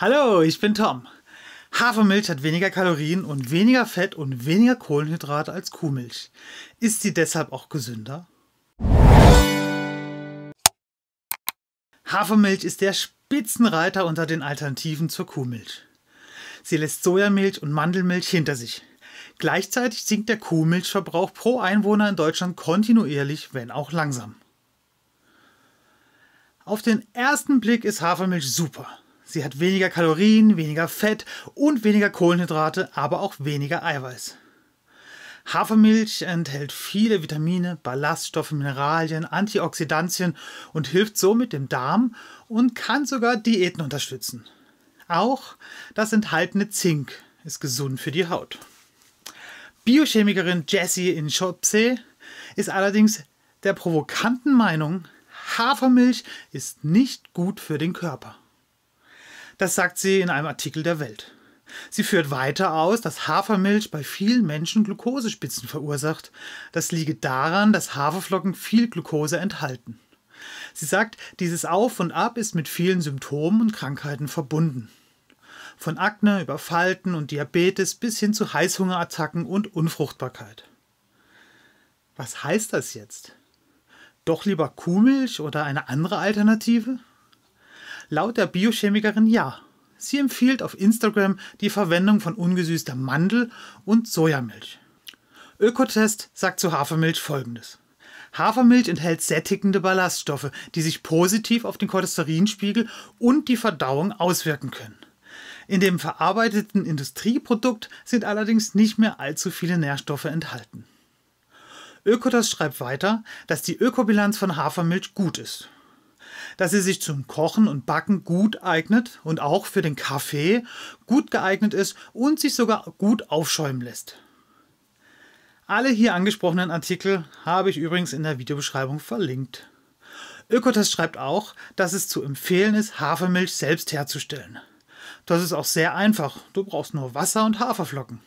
Hallo, ich bin Tom. Hafermilch hat weniger Kalorien und weniger Fett und weniger Kohlenhydrate als Kuhmilch. Ist sie deshalb auch gesünder? Hafermilch ist der Spitzenreiter unter den Alternativen zur Kuhmilch. Sie lässt Sojamilch und Mandelmilch hinter sich. Gleichzeitig sinkt der Kuhmilchverbrauch pro Einwohner in Deutschland kontinuierlich, wenn auch langsam. Auf den ersten Blick ist Hafermilch super. Sie hat weniger Kalorien, weniger Fett und weniger Kohlenhydrate, aber auch weniger Eiweiß. Hafermilch enthält viele Vitamine, Ballaststoffe, Mineralien, Antioxidantien und hilft somit dem Darm und kann sogar Diäten unterstützen. Auch das enthaltene Zink ist gesund für die Haut. Biochemikerin Jessie in Schopsee ist allerdings der provokanten Meinung, Hafermilch ist nicht gut für den Körper. Das sagt sie in einem Artikel der Welt. Sie führt weiter aus, dass Hafermilch bei vielen Menschen Glukosespitzen verursacht. Das liege daran, dass Haferflocken viel Glukose enthalten. Sie sagt, dieses Auf und Ab ist mit vielen Symptomen und Krankheiten verbunden. Von Akne über Falten und Diabetes bis hin zu Heißhungerattacken und Unfruchtbarkeit. Was heißt das jetzt? Doch lieber Kuhmilch oder eine andere Alternative? Laut der Biochemikerin ja. Sie empfiehlt auf Instagram die Verwendung von ungesüßter Mandel- und Sojamilch. Ökotest sagt zu Hafermilch folgendes. Hafermilch enthält sättigende Ballaststoffe, die sich positiv auf den Cholesterinspiegel und die Verdauung auswirken können. In dem verarbeiteten Industrieprodukt sind allerdings nicht mehr allzu viele Nährstoffe enthalten. Ökotest schreibt weiter, dass die Ökobilanz von Hafermilch gut ist dass sie sich zum Kochen und Backen gut eignet und auch für den Kaffee gut geeignet ist und sich sogar gut aufschäumen lässt. Alle hier angesprochenen Artikel habe ich übrigens in der Videobeschreibung verlinkt. Ökotest schreibt auch, dass es zu empfehlen ist, Hafermilch selbst herzustellen. Das ist auch sehr einfach. Du brauchst nur Wasser und Haferflocken.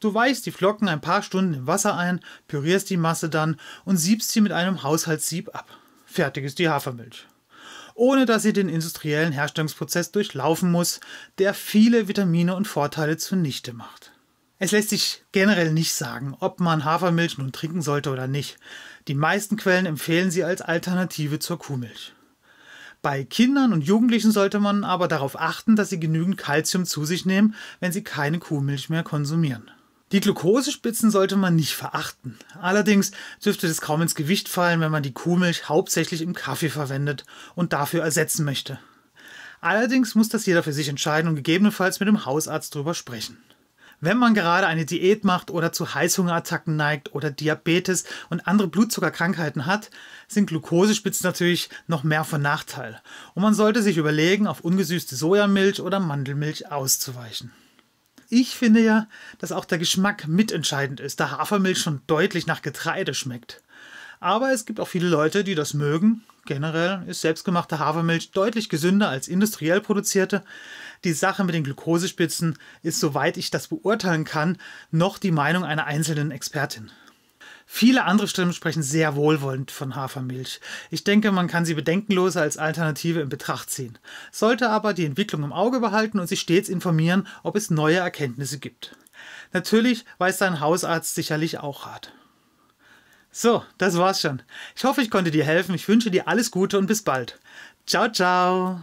Du weichst die Flocken ein paar Stunden im Wasser ein, pürierst die Masse dann und siebst sie mit einem Haushaltssieb ab. Fertig ist die Hafermilch ohne dass sie den industriellen Herstellungsprozess durchlaufen muss, der viele Vitamine und Vorteile zunichte macht. Es lässt sich generell nicht sagen, ob man Hafermilch nun trinken sollte oder nicht. Die meisten Quellen empfehlen sie als Alternative zur Kuhmilch. Bei Kindern und Jugendlichen sollte man aber darauf achten, dass sie genügend Kalzium zu sich nehmen, wenn sie keine Kuhmilch mehr konsumieren. Die Glukosespitzen sollte man nicht verachten. Allerdings dürfte es kaum ins Gewicht fallen, wenn man die Kuhmilch hauptsächlich im Kaffee verwendet und dafür ersetzen möchte. Allerdings muss das jeder für sich entscheiden und gegebenenfalls mit dem Hausarzt darüber sprechen. Wenn man gerade eine Diät macht oder zu Heißhungerattacken neigt oder Diabetes und andere Blutzuckerkrankheiten hat, sind Glukosespitzen natürlich noch mehr von Nachteil. Und man sollte sich überlegen, auf ungesüßte Sojamilch oder Mandelmilch auszuweichen. Ich finde ja, dass auch der Geschmack mitentscheidend ist, da Hafermilch schon deutlich nach Getreide schmeckt. Aber es gibt auch viele Leute, die das mögen. Generell ist selbstgemachte Hafermilch deutlich gesünder als industriell produzierte. Die Sache mit den Glukosespitzen ist, soweit ich das beurteilen kann, noch die Meinung einer einzelnen Expertin. Viele andere Stimmen sprechen sehr wohlwollend von Hafermilch. Ich denke, man kann sie bedenkenloser als Alternative in Betracht ziehen, sollte aber die Entwicklung im Auge behalten und sich stets informieren, ob es neue Erkenntnisse gibt. Natürlich weiß dein Hausarzt sicherlich auch Rat. So, das war's schon. Ich hoffe, ich konnte dir helfen. Ich wünsche dir alles Gute und bis bald. Ciao, ciao.